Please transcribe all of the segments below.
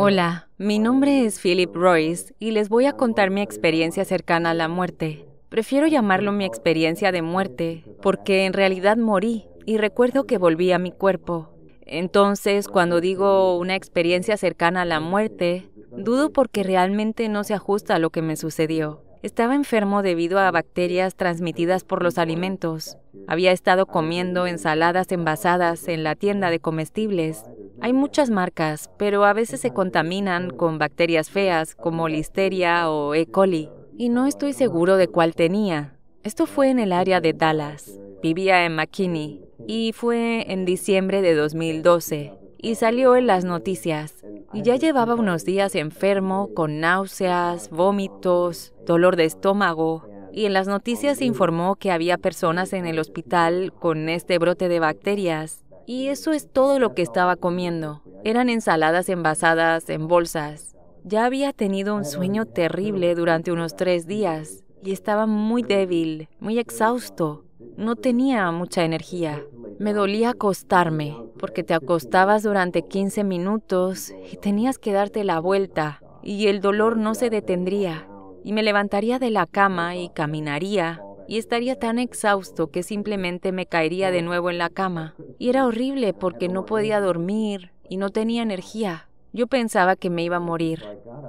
Hola, mi nombre es Philip Royce y les voy a contar mi experiencia cercana a la muerte. Prefiero llamarlo mi experiencia de muerte, porque en realidad morí y recuerdo que volví a mi cuerpo. Entonces, cuando digo una experiencia cercana a la muerte, dudo porque realmente no se ajusta a lo que me sucedió. Estaba enfermo debido a bacterias transmitidas por los alimentos. Había estado comiendo ensaladas envasadas en la tienda de comestibles hay muchas marcas, pero a veces se contaminan con bacterias feas como listeria o E. coli, y no estoy seguro de cuál tenía. Esto fue en el área de Dallas. Vivía en McKinney y fue en diciembre de 2012 y salió en las noticias. Y ya llevaba unos días enfermo, con náuseas, vómitos, dolor de estómago, y en las noticias se informó que había personas en el hospital con este brote de bacterias y eso es todo lo que estaba comiendo. Eran ensaladas envasadas en bolsas. Ya había tenido un sueño terrible durante unos tres días y estaba muy débil, muy exhausto. No tenía mucha energía. Me dolía acostarme, porque te acostabas durante 15 minutos y tenías que darte la vuelta, y el dolor no se detendría. Y me levantaría de la cama y caminaría, y estaría tan exhausto que simplemente me caería de nuevo en la cama. Y era horrible porque no podía dormir y no tenía energía. Yo pensaba que me iba a morir,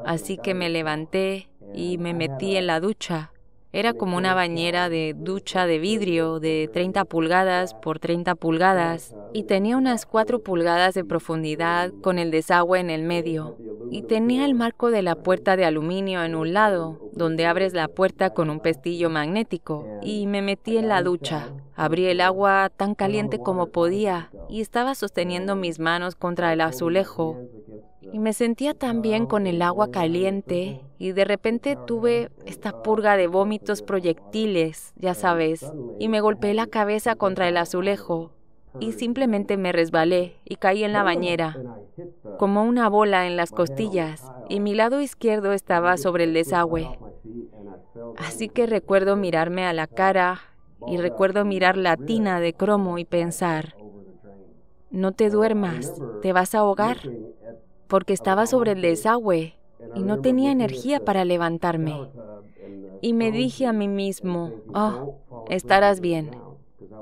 así que me levanté y me metí en la ducha. Era como una bañera de ducha de vidrio de 30 pulgadas por 30 pulgadas y tenía unas 4 pulgadas de profundidad con el desagüe en el medio y tenía el marco de la puerta de aluminio en un lado, donde abres la puerta con un pestillo magnético, y me metí en la ducha. Abrí el agua tan caliente como podía y estaba sosteniendo mis manos contra el azulejo. Y me sentía tan bien con el agua caliente y de repente tuve esta purga de vómitos proyectiles, ya sabes, y me golpeé la cabeza contra el azulejo y simplemente me resbalé y caí en la bañera, como una bola en las costillas, y mi lado izquierdo estaba sobre el desagüe. Así que recuerdo mirarme a la cara y recuerdo mirar la tina de cromo y pensar, no te duermas, te vas a ahogar, porque estaba sobre el desagüe y no tenía energía para levantarme. Y me dije a mí mismo, oh, estarás bien.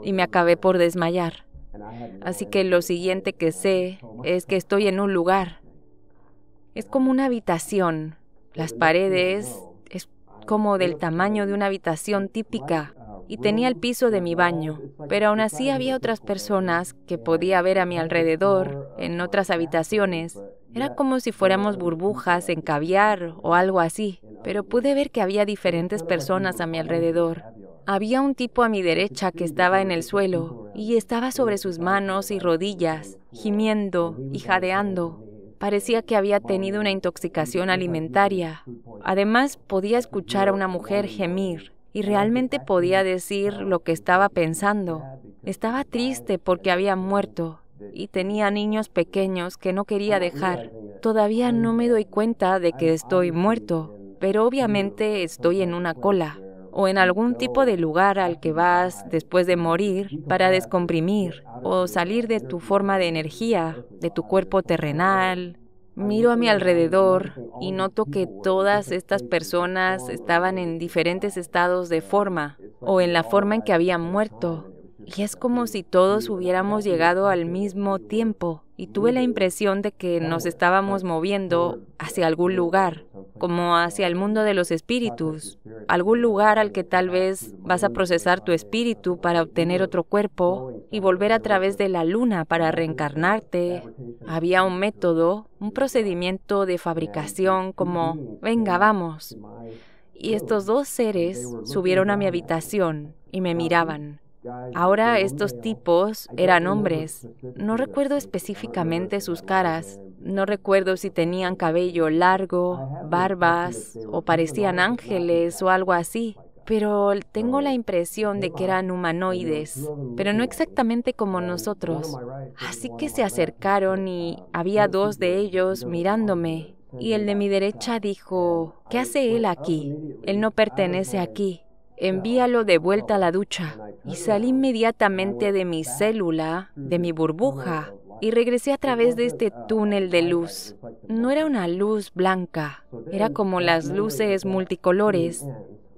Y me acabé por desmayar. Así que lo siguiente que sé es que estoy en un lugar. Es como una habitación. Las paredes es como del tamaño de una habitación típica y tenía el piso de mi baño, pero aún así había otras personas que podía ver a mi alrededor, en otras habitaciones. Era como si fuéramos burbujas en caviar o algo así, pero pude ver que había diferentes personas a mi alrededor. Había un tipo a mi derecha que estaba en el suelo y estaba sobre sus manos y rodillas, gimiendo y jadeando. Parecía que había tenido una intoxicación alimentaria. Además, podía escuchar a una mujer gemir y realmente podía decir lo que estaba pensando. Estaba triste porque había muerto y tenía niños pequeños que no quería dejar. Todavía no me doy cuenta de que estoy muerto, pero obviamente estoy en una cola o en algún tipo de lugar al que vas después de morir para descomprimir o salir de tu forma de energía, de tu cuerpo terrenal. Miro a mi alrededor y noto que todas estas personas estaban en diferentes estados de forma o en la forma en que habían muerto y es como si todos hubiéramos llegado al mismo tiempo y tuve la impresión de que nos estábamos moviendo hacia algún lugar, como hacia el mundo de los espíritus, algún lugar al que tal vez vas a procesar tu espíritu para obtener otro cuerpo y volver a través de la luna para reencarnarte. Había un método, un procedimiento de fabricación como, venga, vamos. Y estos dos seres subieron a mi habitación y me miraban. Ahora estos tipos eran hombres. No recuerdo específicamente sus caras. No recuerdo si tenían cabello largo, barbas o parecían ángeles o algo así. Pero tengo la uh, impresión de que uh, eran humanoides, uh, pero no exactamente como nosotros. Así que se acercaron y había dos de ellos mirándome. Y el de mi derecha dijo, ¿qué hace él aquí? Él no pertenece aquí envíalo de vuelta a la ducha. Y salí inmediatamente de mi célula, de mi burbuja, y regresé a través de este uh, túnel de luz. No era una luz blanca, era como las luces multicolores.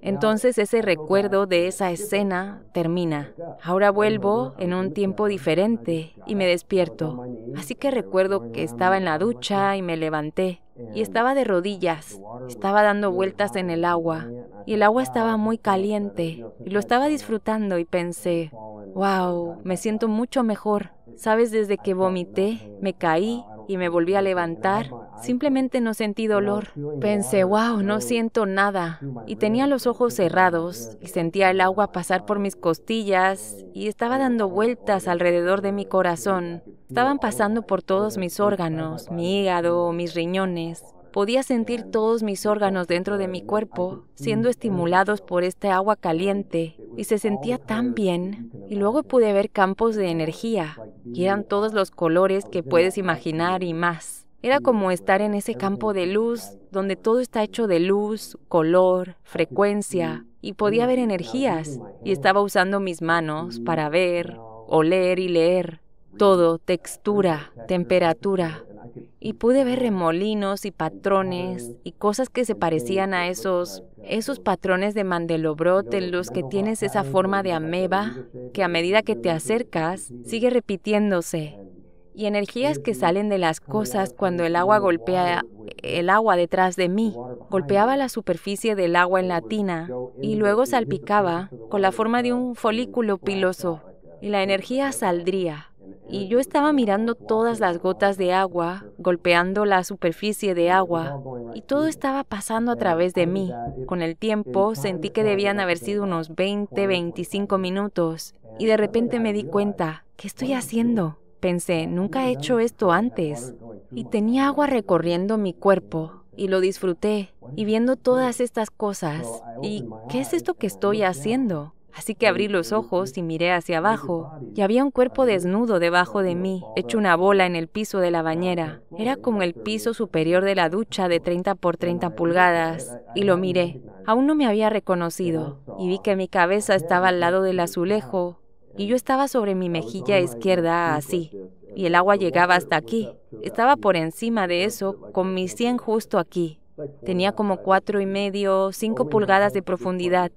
Entonces ese recuerdo de esa escena termina. Ahora vuelvo en un tiempo diferente y me despierto. Así que recuerdo que estaba en la ducha y me levanté y estaba de rodillas, estaba dando vueltas en el agua y el agua estaba muy caliente y lo estaba disfrutando y pensé, wow, me siento mucho mejor. Sabes, desde que vomité, me caí y me volví a levantar, simplemente no sentí dolor. Pensé, wow, no siento nada. Y tenía los ojos cerrados y sentía el agua pasar por mis costillas y estaba dando vueltas alrededor de mi corazón. Estaban pasando por todos mis órganos, mi hígado, mis riñones. Podía sentir todos mis órganos dentro de mi cuerpo siendo estimulados por este agua caliente y se sentía tan bien. Y luego pude ver campos de energía, y eran todos los colores que puedes imaginar y más. Era como estar en ese campo de luz donde todo está hecho de luz, color, frecuencia, y podía ver energías, y estaba usando mis manos para ver, oler y leer. Todo, textura, temperatura, y pude ver remolinos y patrones y cosas que se parecían a esos, esos patrones de mandelobrot en los que tienes esa forma de ameba que a medida que te acercas sigue repitiéndose y energías que salen de las cosas cuando el agua golpea el agua detrás de mí. Golpeaba la superficie del agua en la tina y luego salpicaba con la forma de un folículo piloso y la energía saldría y yo estaba mirando todas las gotas de agua, golpeando la superficie de agua, y todo estaba pasando a través de mí. Con el tiempo sentí que debían haber sido unos 20, 25 minutos, y de repente me di cuenta, ¿qué estoy haciendo? Pensé, nunca he hecho esto antes. Y tenía agua recorriendo mi cuerpo, y lo disfruté, y viendo todas estas cosas, ¿y qué es esto que estoy haciendo? Así que abrí los ojos y miré hacia abajo, y había un cuerpo desnudo debajo de mí, hecho una bola en el piso de la bañera. Era como el piso superior de la ducha de 30 por 30 pulgadas, y lo miré. Aún no me había reconocido, y vi que mi cabeza estaba al lado del azulejo, y yo estaba sobre mi mejilla izquierda así, y el agua llegaba hasta aquí. Estaba por encima de eso, con mi 100 justo aquí. Tenía como cuatro y medio, cinco pulgadas de profundidad,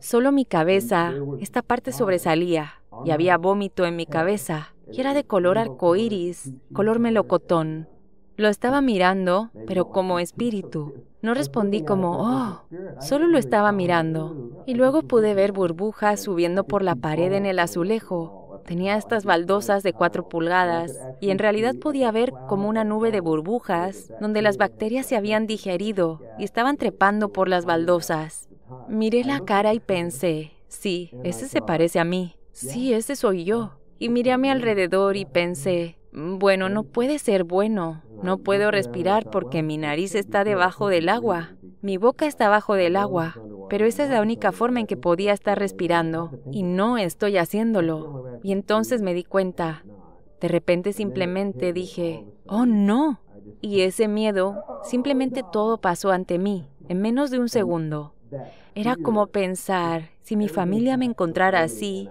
Solo mi mm, cabeza, esta parte ah, sobresalía, y había vómito en mi ah, cabeza, que era de color arcoíris, color melocotón. Lo estaba mirando, pero como espíritu. No respondí como, pues, oh, solo lo estaba mirando. Ah, pues, y luego pues, pude ver burbujas subiendo por la pared en el azulejo. Tenía estas baldosas de cuatro pulgadas y en realidad podía ver como una nube de burbujas donde las bacterias se habían digerido y estaban trepando por las baldosas. Miré la cara y pensé, sí, ese se parece a mí. Sí, ese soy yo. Ah, y miré a mi alrededor y pensé, bueno, no puede ser bueno. No puedo respirar porque mi nariz está debajo del agua. Mi boca está bajo del agua. Pero esa es la única forma en que podía estar respirando. Y no estoy haciéndolo. Y entonces me di cuenta. De repente simplemente dije, oh no. Y ese miedo, simplemente todo pasó ante mí, en menos de un segundo. Era como pensar, si mi familia me encontrara así,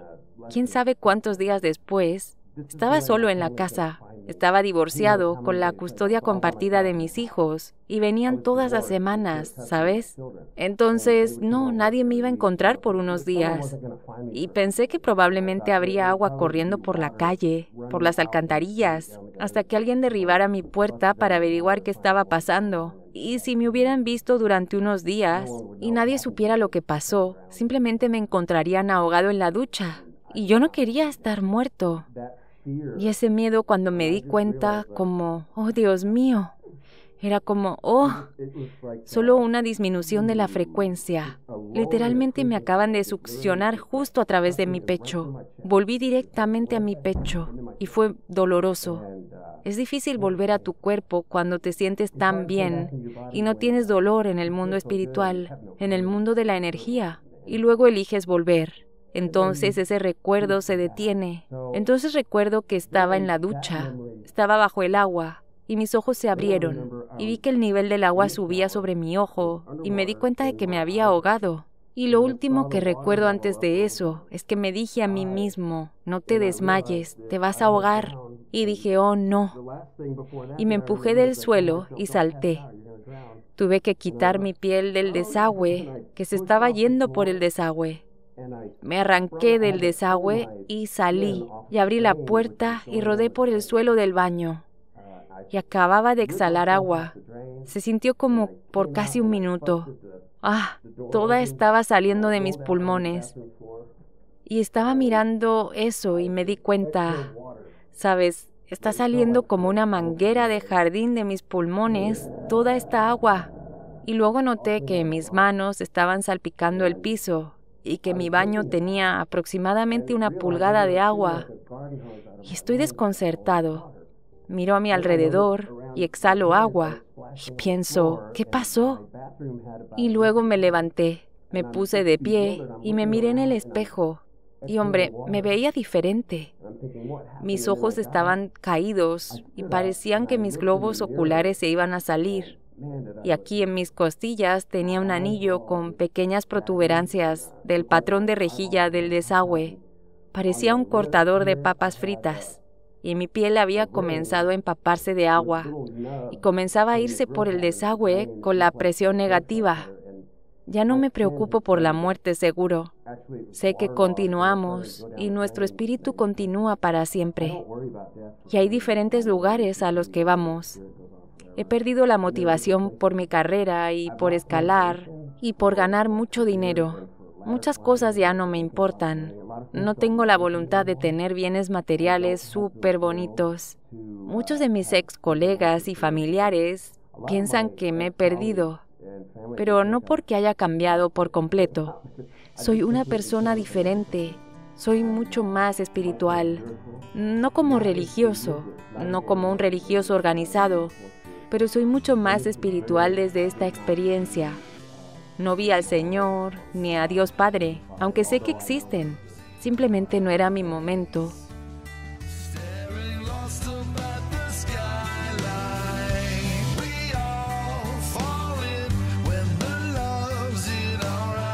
quién sabe cuántos días después, estaba solo en la casa, estaba divorciado con la custodia compartida de mis hijos y venían todas las semanas, ¿sabes? Entonces, no, nadie me iba a encontrar por unos días. Y pensé que probablemente habría agua corriendo por la calle, por las alcantarillas, hasta que alguien derribara mi puerta para averiguar qué estaba pasando. Y si me hubieran visto durante unos días y nadie supiera lo que pasó, simplemente me encontrarían ahogado en la ducha. Y yo no quería estar muerto. Y ese miedo cuando me di cuenta como, oh Dios mío, era como, oh, solo una disminución de la frecuencia. Literalmente me acaban de succionar justo a través de mi pecho. Volví directamente a mi pecho y fue doloroso. Es difícil volver a tu cuerpo cuando te sientes tan bien y no tienes dolor en el mundo espiritual, en el mundo de la energía, y luego eliges volver. Entonces ese recuerdo se detiene. Entonces recuerdo que estaba en la ducha, estaba bajo el agua, y mis ojos se abrieron y vi que el nivel del agua subía sobre mi ojo y me di cuenta de que me había ahogado. Y lo último que recuerdo antes de eso es que me dije a mí mismo, no te desmayes, te vas a ahogar. Y dije, oh no. Y me empujé del suelo y salté. Tuve que quitar mi piel del desagüe, que se estaba yendo por el desagüe. Me arranqué del desagüe y salí, y abrí la puerta y rodé por el suelo del baño y acababa de exhalar agua. Se sintió como por casi un minuto. Ah, toda estaba saliendo de mis pulmones. Y estaba mirando eso y me di cuenta, sabes, está saliendo como una manguera de jardín de mis pulmones toda esta agua. Y luego noté que mis manos estaban salpicando el piso y que mi baño tenía aproximadamente una pulgada de agua. Y estoy desconcertado. Miro a mi alrededor y exhalo agua y pienso, ¿qué pasó? Y luego me levanté, me puse de pie y me miré en el espejo. Y hombre, me veía diferente. Mis ojos estaban caídos y parecían que mis globos oculares se iban a salir. Oh, y aquí en mis costillas tenía un oh, anillo con pequeñas protuberancias del oh, patrón de rejilla del desagüe. Parecía un cortador de papas fritas y mi piel había comenzado a empaparse de agua y comenzaba a irse por el desagüe con la presión negativa. Ya no me preocupo por la muerte seguro. Sé que continuamos y nuestro espíritu continúa para siempre. Y hay diferentes lugares a los que vamos. He perdido la motivación por mi carrera y por escalar y por ganar mucho dinero. Muchas cosas ya no me importan. No tengo la voluntad de tener bienes materiales súper bonitos. Muchos de mis ex colegas y familiares piensan que me he perdido, pero no porque haya cambiado por completo. Soy una persona diferente. Soy mucho más espiritual, no como religioso, no como un religioso organizado, pero soy mucho más espiritual desde esta experiencia. No vi al Señor ni a Dios Padre, aunque sé que existen. Simplemente no era mi momento